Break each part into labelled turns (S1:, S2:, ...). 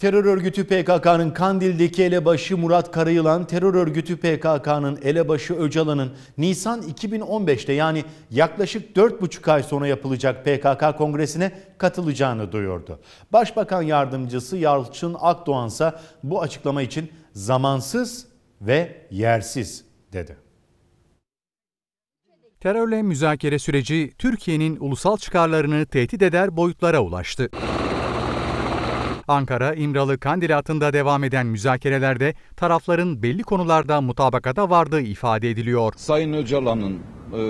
S1: Terör örgütü PKK'nın Kandil'deki elebaşı Murat Karayılan, terör örgütü PKK'nın elebaşı Öcalan'ın Nisan 2015'te yani yaklaşık 4,5 ay sonra yapılacak PKK kongresine katılacağını duyurdu. Başbakan yardımcısı Yalçın Akdoğan ise bu açıklama için zamansız ve yersiz dedi. Terörle müzakere süreci Türkiye'nin
S2: ulusal çıkarlarını tehdit eder boyutlara ulaştı. Ankara, İmralı, Kandil hattında devam eden müzakerelerde tarafların belli konularda mutabakata vardığı ifade ediliyor. Sayın Öcalan'ın e,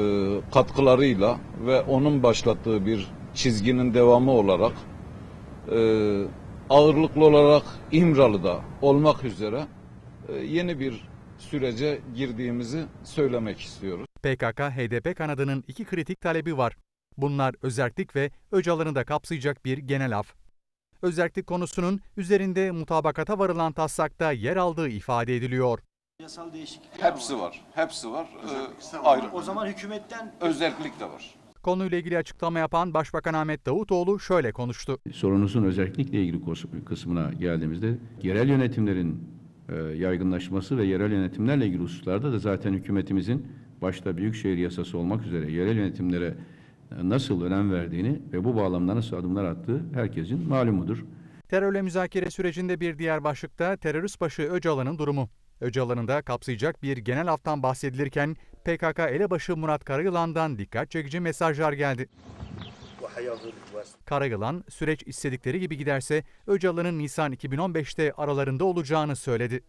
S2: katkılarıyla ve onun başlattığı bir çizginin devamı olarak e, ağırlıklı olarak İmralı'da olmak üzere e, yeni bir sürece girdiğimizi söylemek istiyoruz. PKK, HDP kanadının iki kritik talebi var. Bunlar özerklik ve Öcalan'ı da kapsayacak bir genel af özellik konusunun üzerinde mutabakata varılan taslakta yer aldığı ifade ediliyor.
S1: Yasal değişiklik Hepsi
S2: var. Hepsi var. Ee, ayrı. O zaman hükümetten özellik de var. Konuyla ilgili açıklama yapan Başbakan Ahmet Davutoğlu şöyle konuştu.
S3: Sorunuzun özellikle ilgili kısmına geldiğimizde yerel yönetimlerin e, yaygınlaşması ve yerel yönetimlerle ilgili hususlarda da zaten hükümetimizin başta büyükşehir yasası olmak üzere yerel yönetimlere nasıl önem verdiğini ve bu bağlamda nasıl adımlar attığı herkesin malumudur. Terörle müzakere
S2: sürecinde bir diğer başlıkta terörist başı Öcalan'ın durumu. Öcalan'ın da kapsayacak bir genel haftan bahsedilirken PKK elebaşı Murat Karayılan'dan dikkat çekici mesajlar geldi. Karayılan süreç istedikleri gibi giderse Öcalan'ın Nisan 2015'te aralarında olacağını söyledi.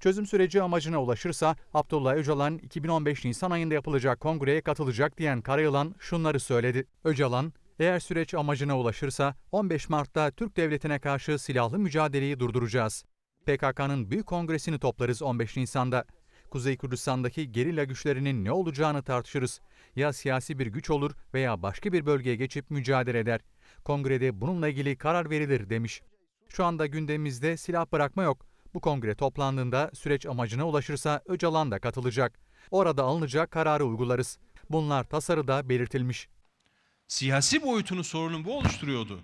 S2: Çözüm süreci amacına ulaşırsa Abdullah Öcalan 2015 Nisan ayında yapılacak kongreye katılacak diyen Karayılan şunları söyledi. Öcalan, eğer süreç amacına ulaşırsa 15 Mart'ta Türk devletine karşı silahlı mücadeleyi durduracağız. PKK'nın büyük kongresini toplarız 15 Nisan'da. Kuzey Kürdistan'daki gerilla güçlerinin ne olacağını tartışırız. Ya siyasi bir güç olur veya başka bir bölgeye geçip mücadele eder. Kongrede bununla ilgili karar verilir demiş. Şu anda gündemimizde silah bırakma yok. Bu kongre toplandığında süreç amacına ulaşırsa Öcalan da katılacak. Orada alınacak kararı uygularız. Bunlar tasarıda belirtilmiş. Siyasi boyutunu sorunun bu oluşturuyordu.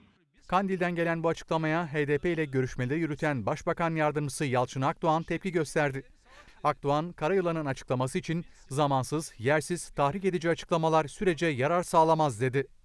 S2: Kandil'den gelen bu açıklamaya HDP ile görüşmeleri yürüten Başbakan Yardımcısı Yalçın Akdoğan tepki gösterdi. Akdoğan, Karayılan'ın açıklaması için zamansız, yersiz, tahrik edici açıklamalar sürece yarar sağlamaz dedi.